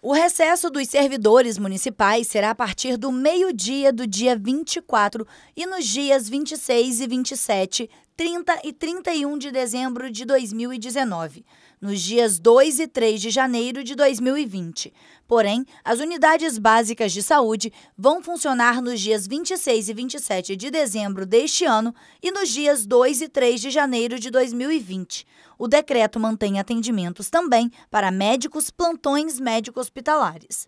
O recesso dos servidores municipais será a partir do meio-dia do dia 24 e nos dias 26 e 27 30 e 31 de dezembro de 2019, nos dias 2 e 3 de janeiro de 2020. Porém, as unidades básicas de saúde vão funcionar nos dias 26 e 27 de dezembro deste ano e nos dias 2 e 3 de janeiro de 2020. O decreto mantém atendimentos também para médicos plantões médico-hospitalares.